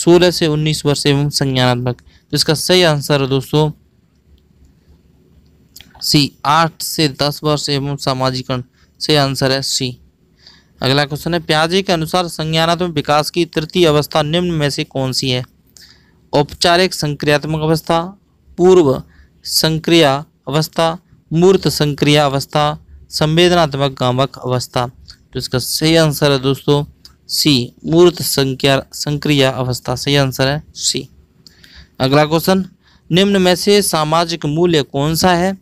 सोलह से उन्नीस वर्ष एवं संज्ञानात्मक तो इसका सही आंसर है दोस्तों सी आठ से दस वर्ष एवं सामाजिकरण सही आंसर है सी अगला क्वेश्चन है प्याजे के अनुसार संज्ञानात्मक विकास की तृतीय अवस्था निम्न में से कौन सी है औपचारिक संक्रियात्मक अवस्था पूर्व संक्रिया अवस्था मूर्त संक्रिया अवस्था संवेदनात्मक गामक अवस्था तो इसका सही आंसर है दोस्तों सी मूर्त संख्या संक्रिया अवस्था सही आंसर है सी अगला क्वेश्चन निम्न में से सामाजिक मूल्य कौन सा है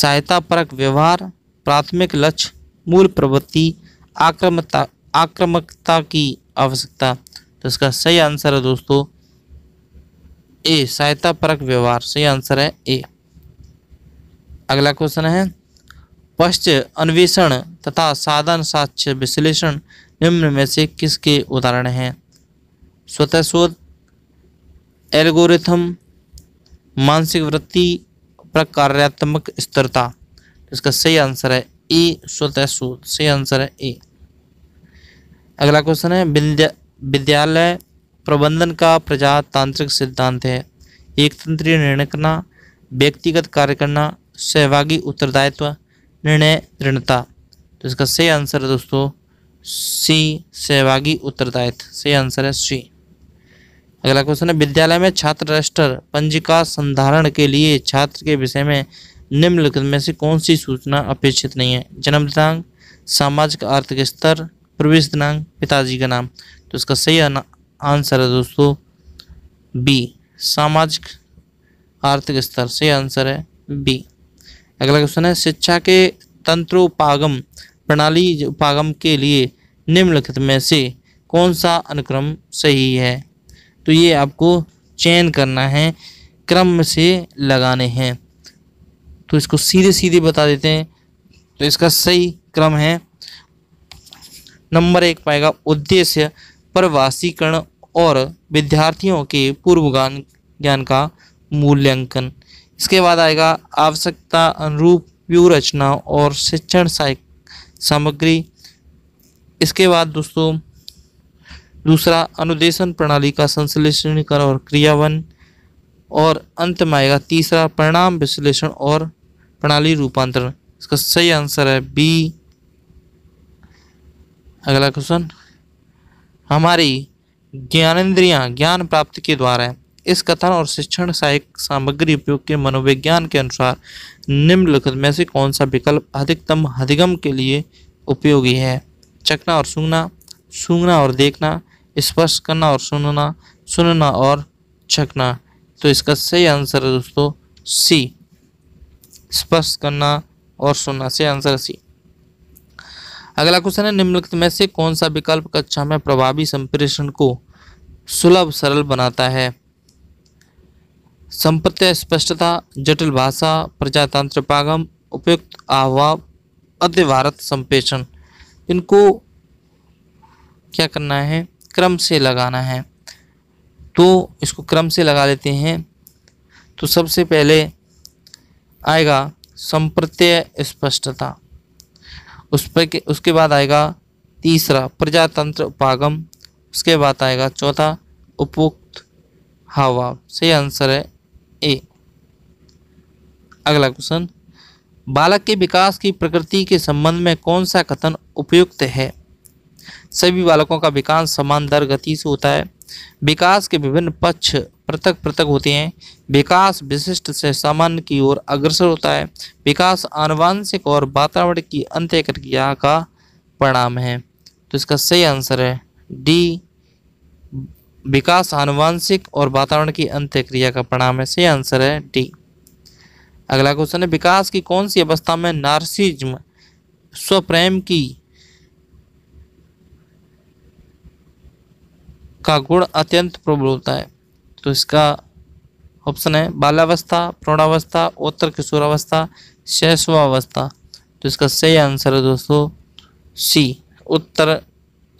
सहायता परक व्यवहार प्राथमिक लक्ष्य मूल प्रवृत्ति आक्रमता आक्रमकता की आवश्यकता तो इसका सही आंसर है दोस्तों ए सहायता परक व्यवहार सही आंसर है ए अगला क्वेश्चन है पश्च अन्वेषण तथा साधन साक्ष्य विश्लेषण निम्न में से किसके उदाहरण हैं स्वतः शोध एल्गोरिथम मानसिक वृत्ति प्रकार्यात्मक स्थिरता इसका सही आंसर है ए स्वतः शोध सही आंसर है ए अगला क्वेश्चन है विद्या विद्यालय प्रबंधन का प्रजातांत्रिक सिद्धांत है एक तंत्रीय निर्णय करना व्यक्तिगत कार्य करना सहभागी उत्तरदायित्व निर्णय दृढ़ता तो इसका सही आंसर है दोस्तों सी सहभागी उत्तरदायित्व सही आंसर है सी अगला क्वेश्चन है विद्यालय में छात्र रजिस्टर पंजिका संधारण के लिए छात्र के विषय में निम्नलिखित में से कौन सी सूचना अपेक्षित नहीं है जन्म दिनांक सामाजिक आर्थिक स्तर प्रवेश दिनांक पिताजी का नाम तो इसका सही आंसर है दोस्तों बी सामाजिक आर्थिक स्तर सही आंसर है बी अगला क्वेश्चन है शिक्षा के तंत्रोपागम प्रणाली उपागम के लिए निम्नलिखित में से कौन सा अनुक्रम सही है तो ये आपको चयन करना है क्रम से लगाने हैं तो इसको सीधे सीधे बता देते हैं तो इसका सही क्रम है नंबर एक पाएगा उद्देश्य प्रवासीकरण और विद्यार्थियों के पूर्व ज्ञान का मूल्यांकन इसके बाद आएगा आवश्यकता अनुरूप व्यू रचना और शिक्षण सामग्री इसके बाद दोस्तों दूसरा अनुदेशन प्रणाली का संश्लेषणीकरण और क्रियावन और अंत में आएगा तीसरा परिणाम विश्लेषण और प्रणाली रूपांतरण इसका सही आंसर है बी अगला क्वेश्चन हमारी ज्ञानेन्द्रियाँ ज्ञान प्राप्ति के द्वारा है इस कथन और शिक्षण सहायक सामग्री उपयोग के मनोविज्ञान के अनुसार निम्नलिखित में से कौन सा विकल्प अधिकतम अधिगम के लिए उपयोगी है चखना और सूंघना सूंघना और देखना स्पर्श करना और सुनना सुनना और चखना तो इसका सही आंसर है दोस्तों सी स्पर्श करना और सुनना सही आंसर सी अगला क्वेश्चन है निम्नलिखित में से कौन सा विकल्प कक्षा में प्रभावी संप्रेषण को सुलभ सरल बनाता है संप्रत्य स्पष्टता जटिल भाषा प्रजातंत्र पागम उपयुक्त आह्वान अध्य भारत संप्रेषण इनको क्या करना है क्रम से लगाना है तो इसको क्रम से लगा लेते हैं तो सबसे पहले आएगा संप्रत्यय स्पष्टता उस पर उसके बाद आएगा तीसरा प्रजातंत्र उपागम उसके बाद आएगा चौथा उपयुक्त हावा सही आंसर है अगला क्वेश्चन बालक के विकास की प्रकृति के संबंध में कौन सा कथन उपयुक्त है सभी बालकों का विकास समान दर गति से होता है विकास के विभिन्न पक्ष पृथक पृथक होते हैं विकास विशिष्ट से सामान्य की ओर अग्रसर होता है विकास आनुवांशिक और वातावरण की अंत्य क्रिया का परिणाम है तो इसका सही आंसर है डी विकास आनुवांशिक और वातावरण की अंत्य क्रिया का परिणाम है सही आंसर है डी अगला क्वेश्चन है विकास की कौन सी अवस्था में नार्सिज्म स्वप्रेम की का गुण अत्यंत प्रबल होता है तो इसका ऑप्शन है बालावस्था प्रौणावस्था उत्तर किशोरावस्था शैशवावस्था तो इसका सही आंसर है दोस्तों सी उत्तर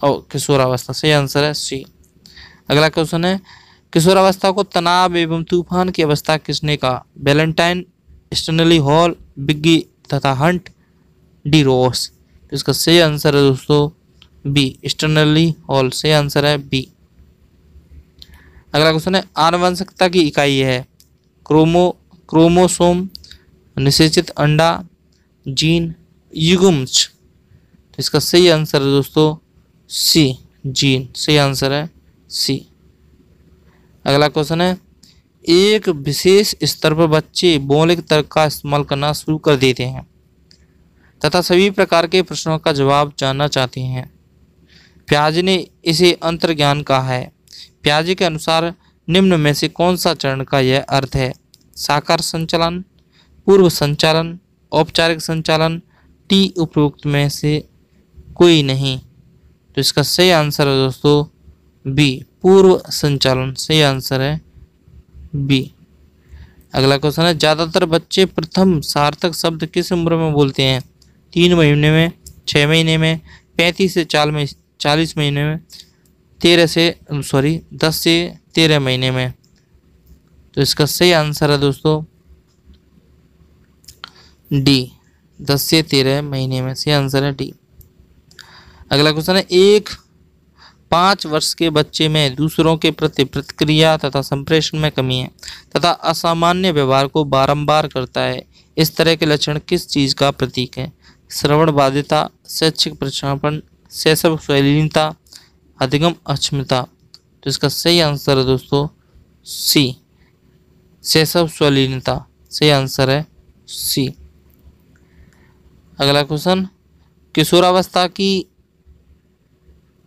और किशोरावस्था सही आंसर है सी अगला क्वेश्चन है किशोरावस्था को तनाव एवं तूफान की अवस्था किसने कहा वैलेंटाइन स्टनली हॉल बिग्गी तथा हंट डी रोस इसका सही आंसर है दोस्तों बी स्टनली हॉल सही आंसर है बी अगला क्वेश्चन है आनुवंशिकता की इकाई है क्रोमो क्रोमोसोम निषेचित अंडा जीन युगुम्स तो इसका सही आंसर है दोस्तों सी जीन सही आंसर है सी अगला क्वेश्चन है एक विशेष स्तर पर बच्चे मौलिक तर्क का इस्तेमाल करना शुरू कर देते हैं तथा सभी प्रकार के प्रश्नों का जवाब जानना चाहते हैं प्याज ने इसे अंतर्ज्ञान कहा है प्याज के अनुसार निम्न में से कौन सा चरण का यह अर्थ है साकार संचालन पूर्व संचालन औपचारिक संचालन टी उपयुक्त में से कोई नहीं तो इसका सही आंसर है दोस्तों बी पूर्व संचालन सही आंसर है बी अगला क्वेश्चन है ज़्यादातर बच्चे प्रथम सार्थक शब्द किस उम्र में बोलते हैं तीन महीने में छः महीने में पैंतीस से चाल में चालीस महीने में तेरह से सॉरी दस से तेरह महीने में तो इसका सही आंसर है दोस्तों डी दस से तेरह महीने में सही आंसर है डी अगला क्वेश्चन है एक पाँच वर्ष के बच्चे में दूसरों के प्रति प्रतिक्रिया तथा संप्रेषण में कमी है तथा असामान्य व्यवहार को बारंबार करता है इस तरह के लक्षण किस चीज़ का प्रतीक है श्रवण बाध्यता शैक्षिक प्रक्षापण शैशव शैलीनता अधिगम अक्षमता तो इसका सही आंसर है दोस्तों सी शैशव स्वलीनता सही आंसर है सी अगला क्वेश्चन किशोरावस्था की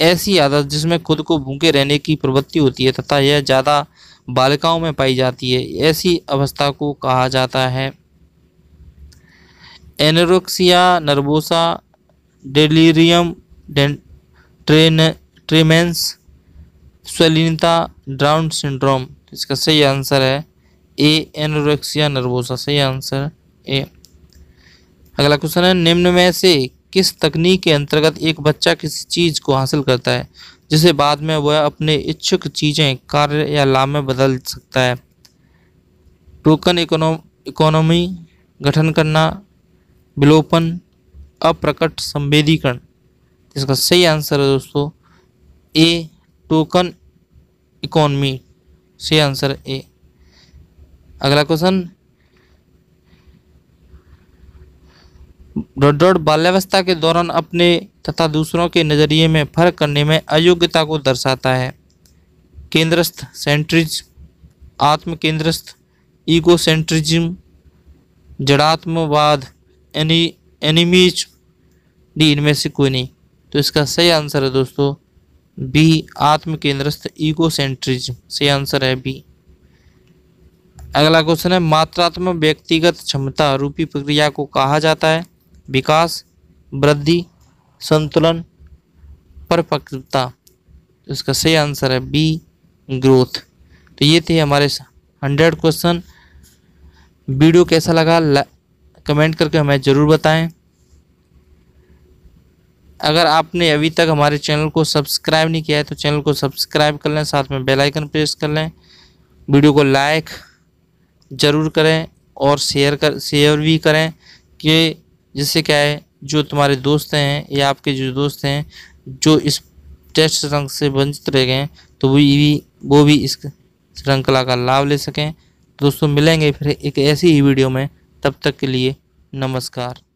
ऐसी आदत जिसमें खुद को भूखे रहने की प्रवृत्ति होती है तथा यह ज़्यादा बालिकाओं में पाई जाती है ऐसी अवस्था को कहा जाता है anorexia nervosa delirium train tremens स्वलीनता ड्राउन सिंड्रोम इसका सही आंसर है ए एनोरेक्सिया नर्वोसा सही आंसर ए अगला क्वेश्चन है निम्न में से किस तकनीक के अंतर्गत एक बच्चा किसी चीज़ को हासिल करता है जिसे बाद में वह अपने इच्छुक चीज़ें कार्य या लाभ में बदल सकता है टोकन इकोनॉमी गठन करना विलोपन अप्रकट संवेदीकरण इसका सही आंसर है दोस्तों ए टोकन इकोनॉमी सही आंसर ए अगला क्वेश्चन डोडोड बाल्यावस्था के दौरान अपने तथा दूसरों के नज़रिए में फर्क करने में अयोग्यता को दर्शाता है केंद्रस्थ सेंट्रिज आत्म केंद्रस्थ सेंट्रिजम जड़ात्मवाद एनी एनिमीज डी इनमें से कोई नहीं तो इसका सही आंसर है दोस्तों बी आत्म केंद्रस्थ सेंट्रिजम सही आंसर है बी अगला क्वेश्चन है मात्रात्मक व्यक्तिगत क्षमता रूपी प्रक्रिया को कहा जाता है विकास वृद्धि संतुलन परिपक्वता तो इसका सही आंसर है बी ग्रोथ तो ये थे हमारे हंड्रेड क्वेश्चन वीडियो कैसा लगा कमेंट करके हमें ज़रूर बताएं अगर आपने अभी तक हमारे चैनल को सब्सक्राइब नहीं किया है तो चैनल को सब्सक्राइब कर लें साथ में बेल आइकन प्रेस कर लें वीडियो को लाइक ज़रूर करें और शेयर कर शेयर भी करें कि जिससे क्या है जो तुम्हारे दोस्त हैं या आपके जो दोस्त हैं जो इस टेस्ट रंग से वंचित रह गए तो वो भी वो भी इस श्रृंखला का लाभ ले सकें दोस्तों मिलेंगे फिर एक ऐसी ही वीडियो में तब तक के लिए नमस्कार